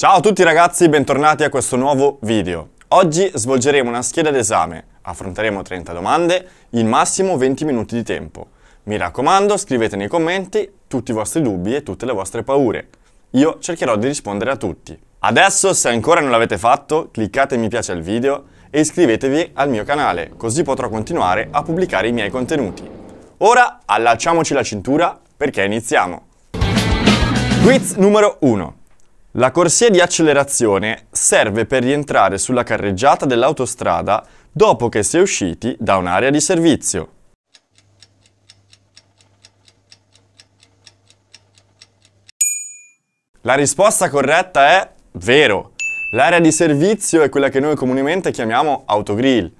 Ciao a tutti ragazzi, bentornati a questo nuovo video. Oggi svolgeremo una scheda d'esame, affronteremo 30 domande, in massimo 20 minuti di tempo. Mi raccomando, scrivete nei commenti tutti i vostri dubbi e tutte le vostre paure. Io cercherò di rispondere a tutti. Adesso, se ancora non l'avete fatto, cliccate mi piace al video e iscrivetevi al mio canale, così potrò continuare a pubblicare i miei contenuti. Ora allacciamoci la cintura perché iniziamo. Quiz numero 1. La corsia di accelerazione serve per rientrare sulla carreggiata dell'autostrada dopo che si è usciti da un'area di servizio. La risposta corretta è vero. L'area di servizio è quella che noi comunemente chiamiamo autogrill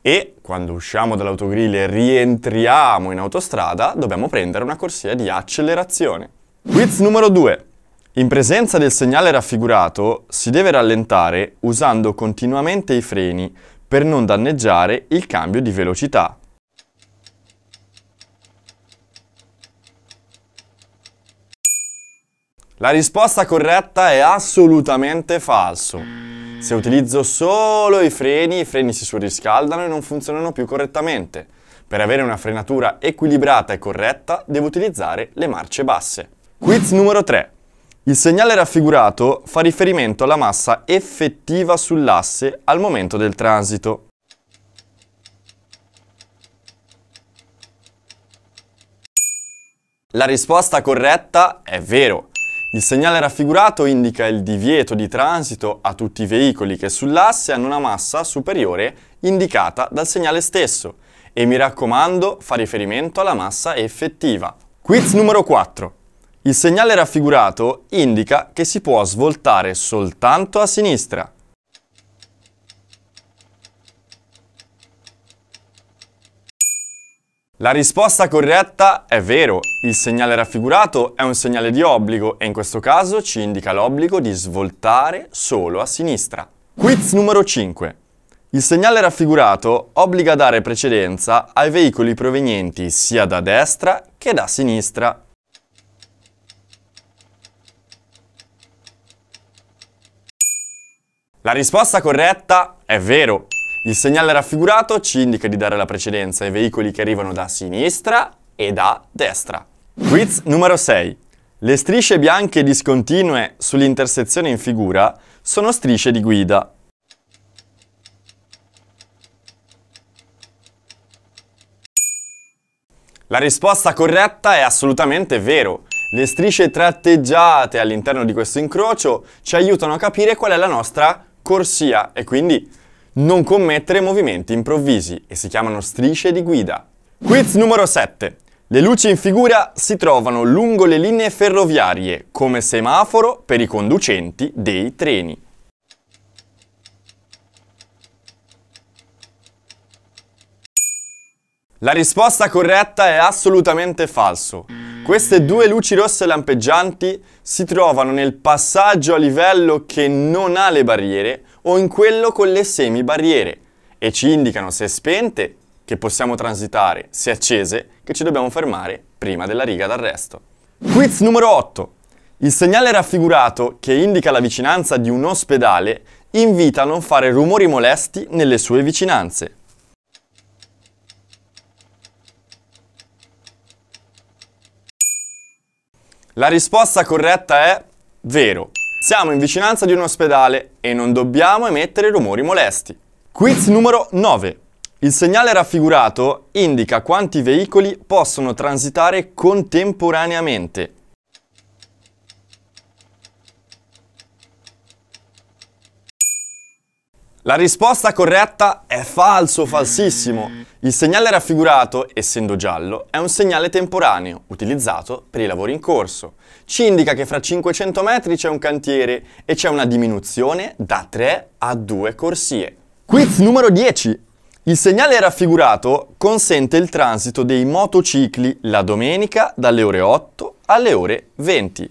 e quando usciamo dall'autogrill e rientriamo in autostrada dobbiamo prendere una corsia di accelerazione. Quiz numero 2. In presenza del segnale raffigurato si deve rallentare usando continuamente i freni per non danneggiare il cambio di velocità. La risposta corretta è assolutamente falso. Se utilizzo solo i freni, i freni si surriscaldano e non funzionano più correttamente. Per avere una frenatura equilibrata e corretta devo utilizzare le marce basse. Quiz numero 3. Il segnale raffigurato fa riferimento alla massa effettiva sull'asse al momento del transito. La risposta corretta è vero. Il segnale raffigurato indica il divieto di transito a tutti i veicoli che sull'asse hanno una massa superiore indicata dal segnale stesso e mi raccomando fa riferimento alla massa effettiva. Quiz numero 4. Il segnale raffigurato indica che si può svoltare soltanto a sinistra. La risposta corretta è vero, il segnale raffigurato è un segnale di obbligo e in questo caso ci indica l'obbligo di svoltare solo a sinistra. Quiz numero 5. Il segnale raffigurato obbliga a dare precedenza ai veicoli provenienti sia da destra che da sinistra. La risposta corretta è vero. Il segnale raffigurato ci indica di dare la precedenza ai veicoli che arrivano da sinistra e da destra. Quiz numero 6. Le strisce bianche discontinue sull'intersezione in figura sono strisce di guida. La risposta corretta è assolutamente vero. Le strisce tratteggiate all'interno di questo incrocio ci aiutano a capire qual è la nostra corsia e quindi non commettere movimenti improvvisi e si chiamano strisce di guida. Quiz numero 7. Le luci in figura si trovano lungo le linee ferroviarie come semaforo per i conducenti dei treni. La risposta corretta è assolutamente falso. Queste due luci rosse lampeggianti si trovano nel passaggio a livello che non ha le barriere o in quello con le semi barriere e ci indicano se spente che possiamo transitare, se accese che ci dobbiamo fermare prima della riga d'arresto. Quiz numero 8. Il segnale raffigurato che indica la vicinanza di un ospedale invita a non fare rumori molesti nelle sue vicinanze. La risposta corretta è vero. Siamo in vicinanza di un ospedale e non dobbiamo emettere rumori molesti. Quiz numero 9. Il segnale raffigurato indica quanti veicoli possono transitare contemporaneamente La risposta corretta è falso, falsissimo. Mm. Il segnale raffigurato, essendo giallo, è un segnale temporaneo, utilizzato per i lavori in corso. Ci indica che fra 500 metri c'è un cantiere e c'è una diminuzione da 3 a 2 corsie. Quiz numero 10. Il segnale raffigurato consente il transito dei motocicli la domenica dalle ore 8 alle ore 20.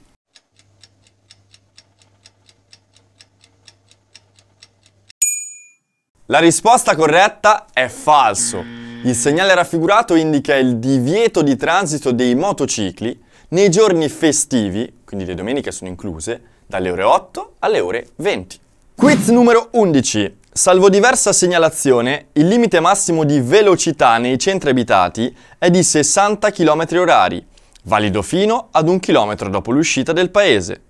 La risposta corretta è falso. Il segnale raffigurato indica il divieto di transito dei motocicli nei giorni festivi, quindi le domeniche sono incluse, dalle ore 8 alle ore 20. Quiz numero 11. Salvo diversa segnalazione, il limite massimo di velocità nei centri abitati è di 60 km h valido fino ad un chilometro dopo l'uscita del paese.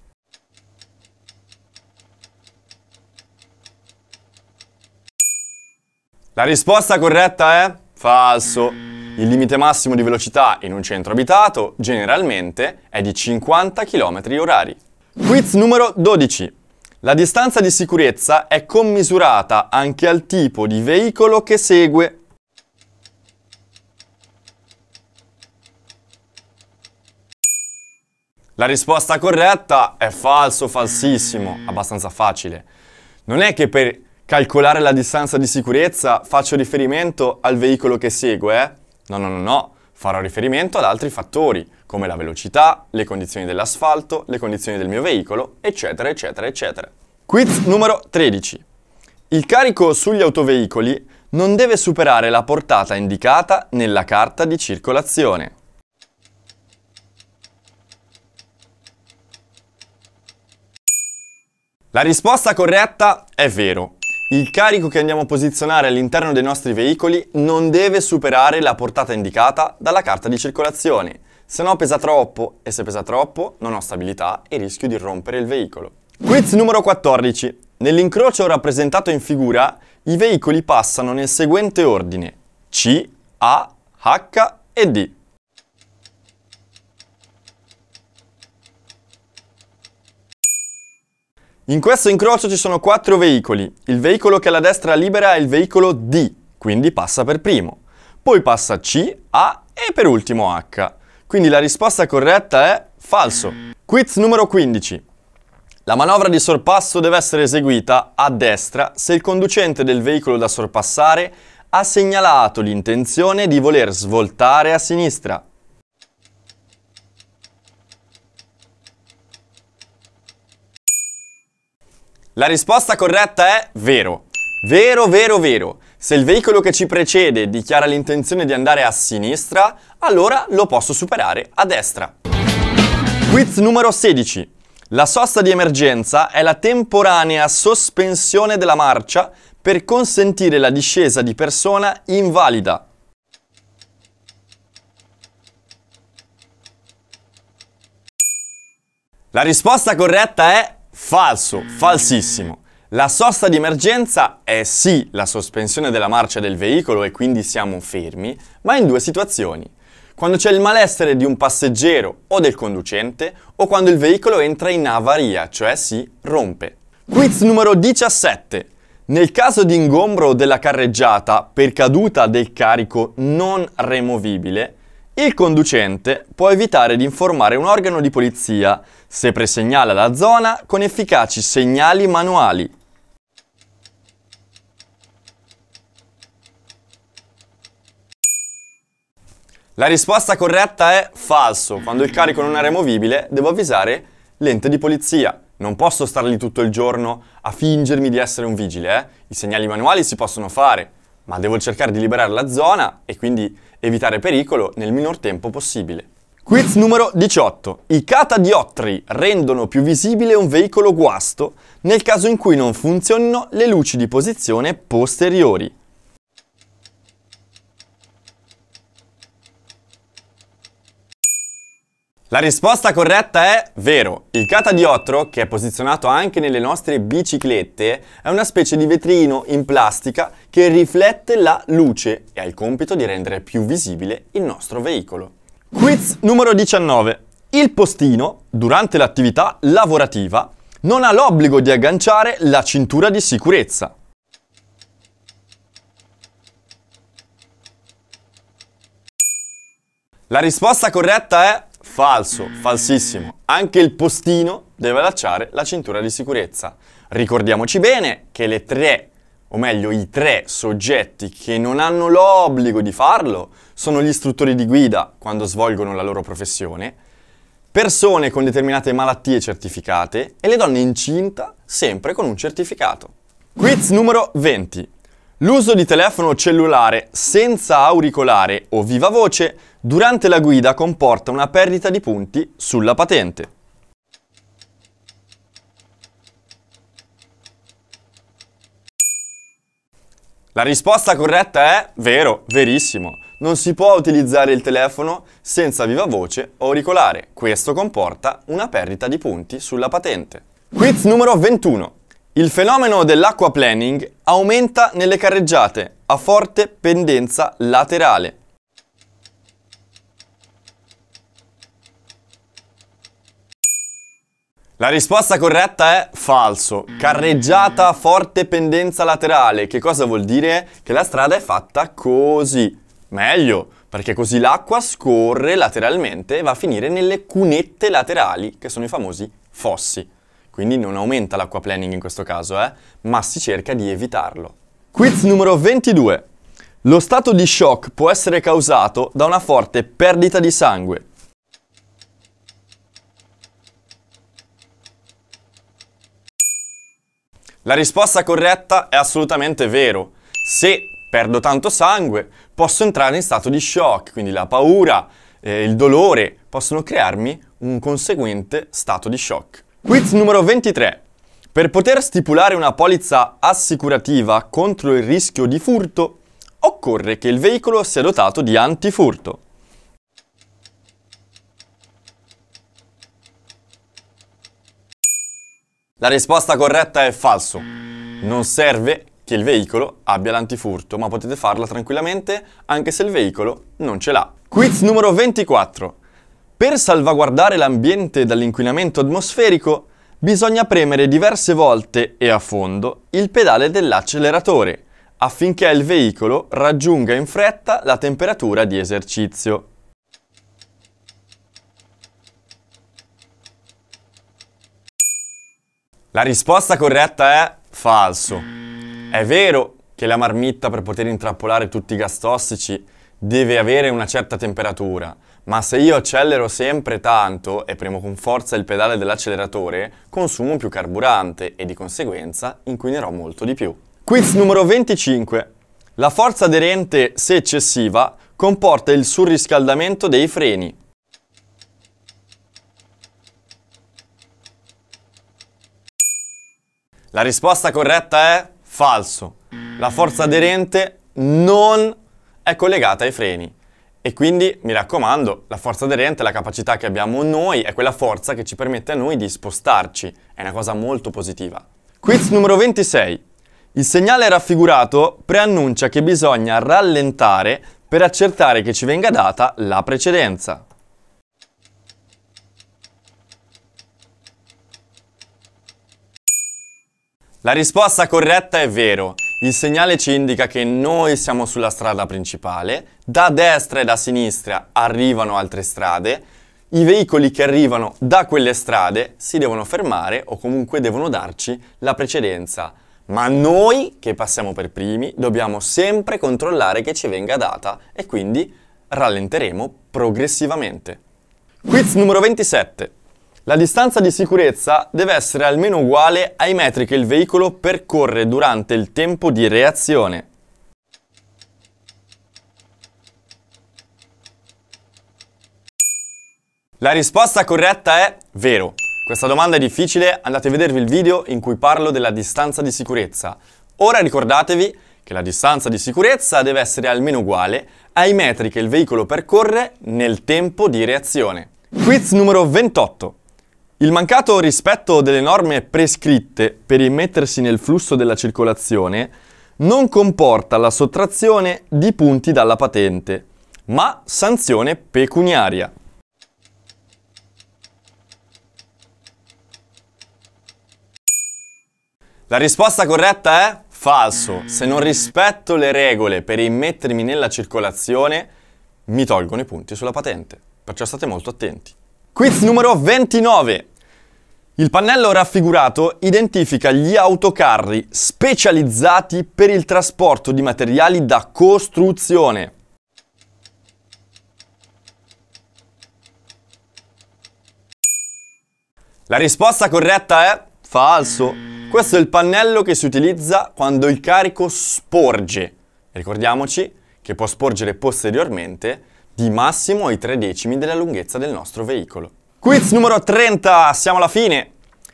La risposta corretta è falso. Il limite massimo di velocità in un centro abitato generalmente è di 50 km h Quiz numero 12. La distanza di sicurezza è commisurata anche al tipo di veicolo che segue La risposta corretta è falso, falsissimo, abbastanza facile. Non è che per calcolare la distanza di sicurezza, faccio riferimento al veicolo che segue? Eh? No, no, no, no, farò riferimento ad altri fattori, come la velocità, le condizioni dell'asfalto, le condizioni del mio veicolo, eccetera, eccetera, eccetera. Quiz numero 13. Il carico sugli autoveicoli non deve superare la portata indicata nella carta di circolazione. La risposta corretta è vero. Il carico che andiamo a posizionare all'interno dei nostri veicoli non deve superare la portata indicata dalla carta di circolazione, se no pesa troppo e se pesa troppo non ho stabilità e rischio di rompere il veicolo. Quiz numero 14. Nell'incrocio rappresentato in figura, i veicoli passano nel seguente ordine C, A, H e D. In questo incrocio ci sono quattro veicoli. Il veicolo che alla destra libera è il veicolo D, quindi passa per primo. Poi passa C, A e per ultimo H. Quindi la risposta corretta è falso. Quiz numero 15. La manovra di sorpasso deve essere eseguita a destra se il conducente del veicolo da sorpassare ha segnalato l'intenzione di voler svoltare a sinistra. La risposta corretta è vero. Vero, vero, vero. Se il veicolo che ci precede dichiara l'intenzione di andare a sinistra, allora lo posso superare a destra. Quiz numero 16. La sosta di emergenza è la temporanea sospensione della marcia per consentire la discesa di persona invalida. La risposta corretta è Falso, falsissimo. La sosta di emergenza è sì la sospensione della marcia del veicolo e quindi siamo fermi, ma in due situazioni. Quando c'è il malessere di un passeggero o del conducente o quando il veicolo entra in avaria, cioè si rompe. Quiz numero 17. Nel caso di ingombro della carreggiata per caduta del carico non removibile, il conducente può evitare di informare un organo di polizia se presegnala la zona con efficaci segnali manuali. La risposta corretta è falso. Quando il carico non è removibile devo avvisare l'ente di polizia. Non posso star lì tutto il giorno a fingermi di essere un vigile, eh? I segnali manuali si possono fare, ma devo cercare di liberare la zona e quindi evitare pericolo nel minor tempo possibile. Quiz numero 18. I kata di catadiottri rendono più visibile un veicolo guasto nel caso in cui non funzionino le luci di posizione posteriori. La risposta corretta è vero. Il catadiottro, che è posizionato anche nelle nostre biciclette, è una specie di vetrino in plastica che riflette la luce e ha il compito di rendere più visibile il nostro veicolo. Quiz numero 19. Il postino, durante l'attività lavorativa, non ha l'obbligo di agganciare la cintura di sicurezza. La risposta corretta è Falso, falsissimo. Anche il postino deve allacciare la cintura di sicurezza. Ricordiamoci bene che le tre, o meglio i tre soggetti che non hanno l'obbligo di farlo, sono gli istruttori di guida quando svolgono la loro professione, persone con determinate malattie certificate e le donne incinta sempre con un certificato. Quiz numero 20. L'uso di telefono cellulare senza auricolare o viva voce durante la guida comporta una perdita di punti sulla patente. La risposta corretta è vero, verissimo. Non si può utilizzare il telefono senza viva voce o auricolare. Questo comporta una perdita di punti sulla patente. Quiz numero 21. Il fenomeno dell'acqua planning aumenta nelle carreggiate a forte pendenza laterale. La risposta corretta è falso. Carreggiata forte pendenza laterale. Che cosa vuol dire? Che la strada è fatta così. Meglio, perché così l'acqua scorre lateralmente e va a finire nelle cunette laterali, che sono i famosi fossi. Quindi non aumenta l'acqua planning in questo caso, eh? ma si cerca di evitarlo. Quiz numero 22. Lo stato di shock può essere causato da una forte perdita di sangue, La risposta corretta è assolutamente vero. Se perdo tanto sangue, posso entrare in stato di shock, quindi la paura, eh, il dolore possono crearmi un conseguente stato di shock. Quiz numero 23. Per poter stipulare una polizza assicurativa contro il rischio di furto, occorre che il veicolo sia dotato di antifurto. La risposta corretta è falso. Non serve che il veicolo abbia l'antifurto, ma potete farla tranquillamente anche se il veicolo non ce l'ha. Quiz numero 24. Per salvaguardare l'ambiente dall'inquinamento atmosferico bisogna premere diverse volte e a fondo il pedale dell'acceleratore affinché il veicolo raggiunga in fretta la temperatura di esercizio. La risposta corretta è falso. È vero che la marmitta per poter intrappolare tutti i gas tossici deve avere una certa temperatura, ma se io accelero sempre tanto e premo con forza il pedale dell'acceleratore, consumo più carburante e di conseguenza inquinerò molto di più. Quiz numero 25. La forza aderente, se eccessiva, comporta il surriscaldamento dei freni. La risposta corretta è falso. La forza aderente non è collegata ai freni. E quindi, mi raccomando, la forza aderente, la capacità che abbiamo noi, è quella forza che ci permette a noi di spostarci. È una cosa molto positiva. Quiz numero 26. Il segnale raffigurato preannuncia che bisogna rallentare per accertare che ci venga data la precedenza. La risposta corretta è vero. Il segnale ci indica che noi siamo sulla strada principale, da destra e da sinistra arrivano altre strade, i veicoli che arrivano da quelle strade si devono fermare o comunque devono darci la precedenza. Ma noi, che passiamo per primi, dobbiamo sempre controllare che ci venga data e quindi rallenteremo progressivamente. Quiz numero 27. La distanza di sicurezza deve essere almeno uguale ai metri che il veicolo percorre durante il tempo di reazione. La risposta corretta è vero. Questa domanda è difficile, andate a vedervi il video in cui parlo della distanza di sicurezza. Ora ricordatevi che la distanza di sicurezza deve essere almeno uguale ai metri che il veicolo percorre nel tempo di reazione. Quiz numero 28. Il mancato rispetto delle norme prescritte per immettersi nel flusso della circolazione non comporta la sottrazione di punti dalla patente, ma sanzione pecuniaria. La risposta corretta è falso. Se non rispetto le regole per immettermi nella circolazione, mi tolgono i punti sulla patente. Perciò state molto attenti. Quiz numero 29. Il pannello raffigurato identifica gli autocarri specializzati per il trasporto di materiali da costruzione. La risposta corretta è falso. Questo è il pannello che si utilizza quando il carico sporge. Ricordiamoci che può sporgere posteriormente di massimo i tre decimi della lunghezza del nostro veicolo. Quiz numero 30, siamo alla fine!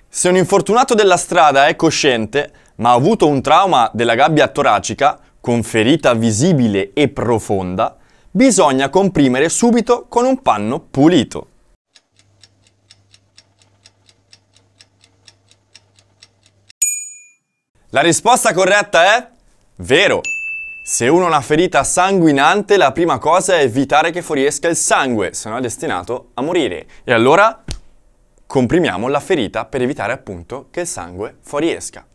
Se un infortunato della strada è cosciente, ma ha avuto un trauma della gabbia toracica, con ferita visibile e profonda, bisogna comprimere subito con un panno pulito. La risposta corretta è vero. Se uno ha una ferita sanguinante, la prima cosa è evitare che fuoriesca il sangue, se no è destinato a morire. E allora comprimiamo la ferita per evitare appunto che il sangue fuoriesca.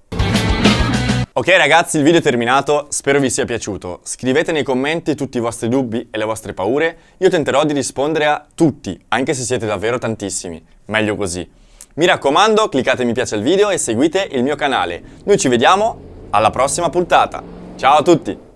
Ok ragazzi, il video è terminato, spero vi sia piaciuto. Scrivete nei commenti tutti i vostri dubbi e le vostre paure, io tenterò di rispondere a tutti, anche se siete davvero tantissimi. Meglio così. Mi raccomando, cliccate mi piace al video e seguite il mio canale. Noi ci vediamo alla prossima puntata. Ciao a tutti!